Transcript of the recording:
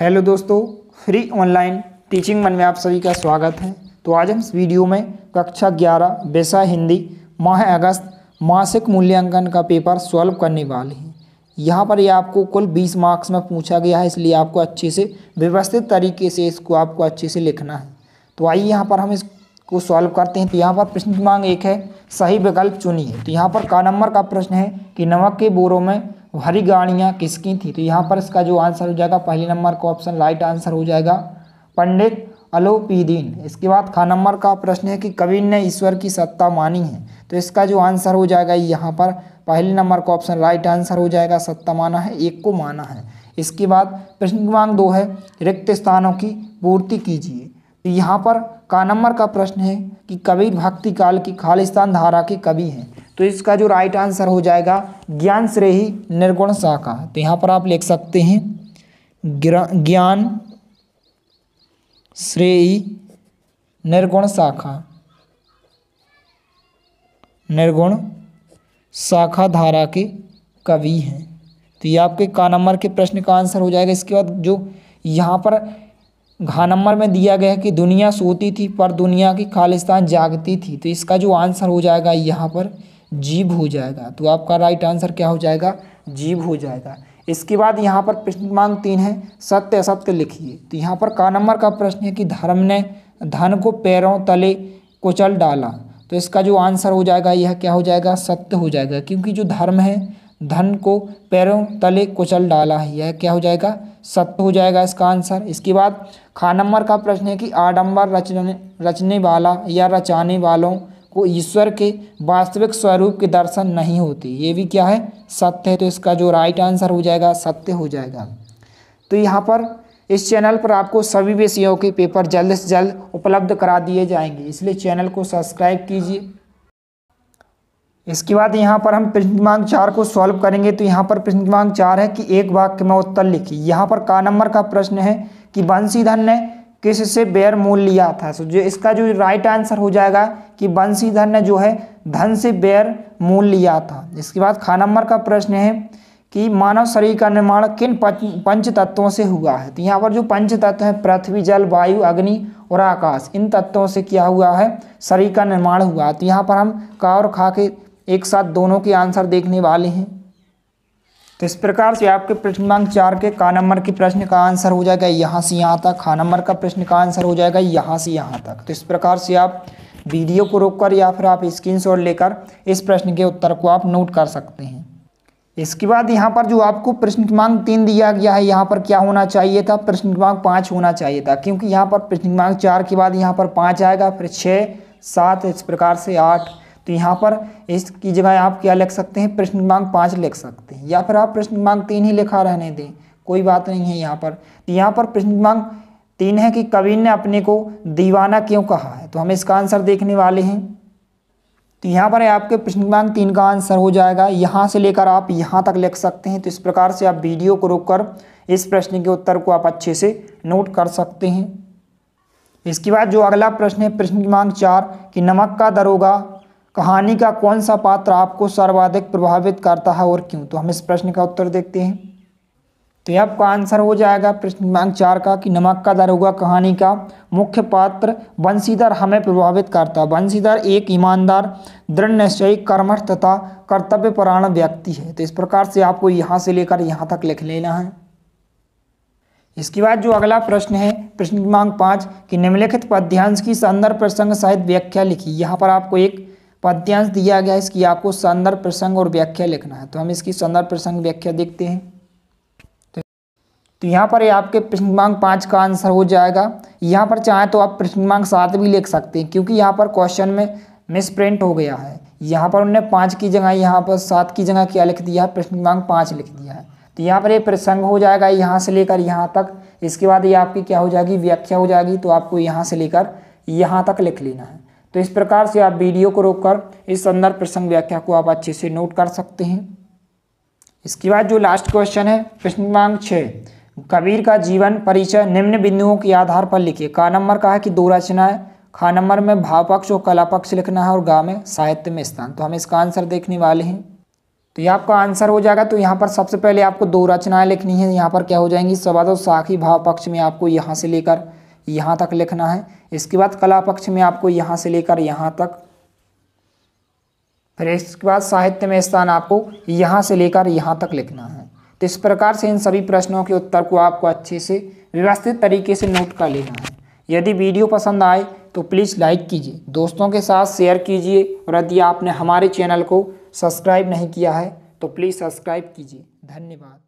hello दोस्तों free online teaching मन में आप सभी का स्वागत है तो आज हम इस वीडियो में कक्षा 11 बेसा हिंदी माह अगस्त मासिक मूल्यांकन का पेपर सॉल्व करने वाले हैं यहाँ पर ये आपको कुल 20 मार्क्स में पूछा गया है इसलिए आपको अच्छे से व्यवस्थित तरीके से इसको आपको अच्छे से लिखना है तो आइए यहाँ पर हम इसको सॉल्व करते हैं तो यहाँ पर प्रश्न क्रमांक एक है सही विकल्प चुनिए तो यहाँ पर का नंबर का प्रश्न है कि नमक के बोरों में हरी गाड़ियाँ किसकी थी तो यहाँ पर इसका जो आंसर हो जाएगा पहले नंबर का ऑप्शन राइट आंसर हो जाएगा पंडित अलोपीदीन इसके बाद खा नंबर का प्रश्न है कि कबीर ने ईश्वर की सत्ता मानी है तो इसका जो आंसर हो जाएगा यहाँ पर पहले नंबर का ऑप्शन राइट आंसर हो जाएगा सत्ता माना है एक को माना है इसके बाद प्रश्न क्रमांक दो है रिक्त स्थानों की पूर्ति कीजिए तो यहाँ पर का नंबर का प्रश्न है कि कबीर भक्ति काल की खालिस्तान धारा के कवि हैं तो इसका जो राइट आंसर हो जाएगा ज्ञान श्रेही निर्गुण शाखा तो यहाँ पर आप लिख सकते हैं ज्ञान श्रेयी निर्गुण शाखा निर्गुण शाखा धारा के कवि हैं तो ये आपके का नंबर के प्रश्न का आंसर हो जाएगा इसके बाद जो यहाँ पर घा नंबर में दिया गया है कि दुनिया सोती थी पर दुनिया की खालिस्तान जागती थी तो इसका जो आंसर हो जाएगा यहाँ पर जीव हो जाएगा तो आपका राइट आंसर क्या हो जाएगा जीव हो जाएगा इसके बाद यहाँ पर प्रश्न मांग तीन है सत्य असत्य लिखिए तो यहाँ पर का नंबर का प्रश्न है कि धर्म ने धन को पैरों तले कुचल डाला तो इसका जो आंसर हो जाएगा यह क्या हो जाएगा सत्य हो जाएगा क्योंकि जो धर्म है धन को पैरों तले कुचल डाला है यह क्या हो जाएगा सत्य हो जाएगा इसका आंसर इसके बाद खा नंबर का प्रश्न है कि आडम्बर रचने रचने वाला या रचाने वालों को ईश्वर के वास्तविक स्वरूप के दर्शन नहीं होते ये भी क्या है सत्य है तो इसका जो राइट आंसर हो जाएगा सत्य हो जाएगा तो यहाँ पर इस चैनल पर आपको सभी विषयों के पेपर जल्द से जल्द उपलब्ध करा दिए जाएंगे इसलिए चैनल को सब्सक्राइब कीजिए इसके बाद यहाँ पर हम प्रश्न क्रमांक चार को सॉल्व करेंगे तो यहाँ पर प्रश्न क्रमांक चार है कि एक वाक्य में उत्तर लिखिए यहाँ पर का नंबर का प्रश्न है कि बंशीधन ने किस से बेयर मोल लिया था सो जो इसका जो राइट आंसर हो जाएगा कि बंशीधर ने जो है धन से बेयर मोल लिया था इसके बाद खा नंबर का प्रश्न है कि मानव शरीर का निर्माण किन पंच तत्वों से हुआ है तो यहाँ पर जो पंच तत्व हैं पृथ्वी जल वायु अग्नि और आकाश इन तत्वों से क्या हुआ है शरीर का निर्माण हुआ तो यहाँ पर हम का और खा के एक साथ दोनों के आंसर देखने वाले हैं तो इस प्रकार से आपके प्रश्नांक चार के का नंबर के प्रश्न का आंसर हो जाएगा यहाँ से यहाँ तक खा नंबर का प्रश्न का आंसर हो जाएगा यहाँ से यहाँ तक तो इस प्रकार से आप वीडियो को रोककर या फिर आप स्क्रीनशॉट लेकर इस प्रश्न के उत्तर को आप नोट कर सकते हैं इसके बाद यहाँ पर जो आपको प्रश्न क्रमांक तीन दिया गया है यहाँ पर क्या होना चाहिए था प्रश्न क्रमांक पाँच होना चाहिए था क्योंकि यहाँ पर प्रश्न क्रमांक चार के बाद यहाँ पर पाँच आएगा फिर छः सात इस प्रकार से आठ तो यहाँ पर इसकी जगह आप क्या लिख सकते हैं प्रश्न क्रमांक पाँच लिख सकते हैं या फिर आप प्रश्न क्रमांक तीन ही लिखा रहने दें कोई बात नहीं है यहाँ पर तो यहाँ पर प्रश्न क्रमांक तीन है कि कवि ने अपने को दीवाना क्यों कहा है तो हम इसका आंसर देखने वाले हैं तो यहाँ पर आपके प्रश्न क्रमांक तीन का आंसर हो जाएगा यहाँ से लेकर आप यहाँ तक लिख सकते हैं तो इस प्रकार से आप वीडियो को कर इस प्रश्न के उत्तर को आप अच्छे से नोट कर सकते हैं इसके बाद जो अगला प्रश्न है प्रश्न क्रमांक चार कि नमक का दरोगा कहानी का कौन सा पात्र आपको सर्वाधिक प्रभावित करता है और क्यों तो हम इस प्रश्न का उत्तर देखते हैं तो यह आपका आंसर हो जाएगा प्रश्न क्रमांक चार का कि नमक का दरोगा कहानी का मुख्य पात्र बंसीधर हमें प्रभावित करता है बंसीधर एक ईमानदार दृढ़ निश्चयी कर्मठ तथा कर्तव्य व्यक्ति है तो इस प्रकार से आपको यहाँ से लेकर यहाँ तक लिख लेना है इसके बाद जो अगला प्रश्न है प्रश्न क्रमांक पाँच कि निम्नलिखित पद्यांश की संदर्भ प्रसंग सहित व्याख्या लिखी यहाँ पर आपको एक पद्यांश दिया गया इसकी आपको संदर्भ प्रसंग और व्याख्या लिखना है तो हम इसकी संदर्भ प्रसंग व्याख्या देखते हैं तो, तो यहाँ पर आपके प्रश्न क्रमांक पाँच का आंसर हो जाएगा यहाँ पर चाहें तो आप प्रश्न क्रमांक सात भी लिख सकते हैं क्योंकि यहाँ पर क्वेश्चन में मिस प्रिंट हो गया है यहाँ पर उन्होंने पाँच की जगह यहाँ पर सात की जगह क्या लिख दिया है प्रश्न क्रमांक पाँच लिख दिया है तो यहाँ पर ये प्रसंग हो जाएगा यहाँ से लेकर यहाँ तक इसके बाद ये आपकी क्या हो जाएगी व्याख्या हो जाएगी तो आपको यहाँ से लेकर यहाँ तक लिख लेना है तो इस प्रकार से आप वीडियो को रोककर इस संदर्भ प्रसंग व्याख्या को आप अच्छे से नोट कर सकते हैं इसके बाद जो लास्ट क्वेश्चन है प्रश्न क्रमांक छः कबीर का जीवन परिचय निम्न बिंदुओं के आधार पर लिखिए का नंबर का है कि दो रचनाएं खा नंबर में भाव पक्ष और कला पक्ष लिखना है और गा में साहित्य में स्थान तो हम इसका आंसर देखने वाले हैं तो ये आपका आंसर हो जाएगा तो यहाँ पर सबसे पहले आपको दो रचनाएं लिखनी है यहाँ पर क्या हो जाएंगी सवाद और तो साखी भाव पक्ष में आपको यहाँ से लेकर यहाँ तक लिखना है इसके बाद कला पक्ष में आपको यहाँ से लेकर यहाँ तक फिर इसके बाद साहित्य में स्थान आपको यहाँ से लेकर यहाँ तक लिखना है तो इस प्रकार से इन सभी प्रश्नों के उत्तर को आपको अच्छे से व्यवस्थित तरीके से नोट कर लेना है यदि वीडियो पसंद आए तो प्लीज़ लाइक कीजिए दोस्तों के साथ शेयर कीजिए और यदि आपने हमारे चैनल को सब्सक्राइब नहीं किया है तो प्लीज़ सब्सक्राइब कीजिए धन्यवाद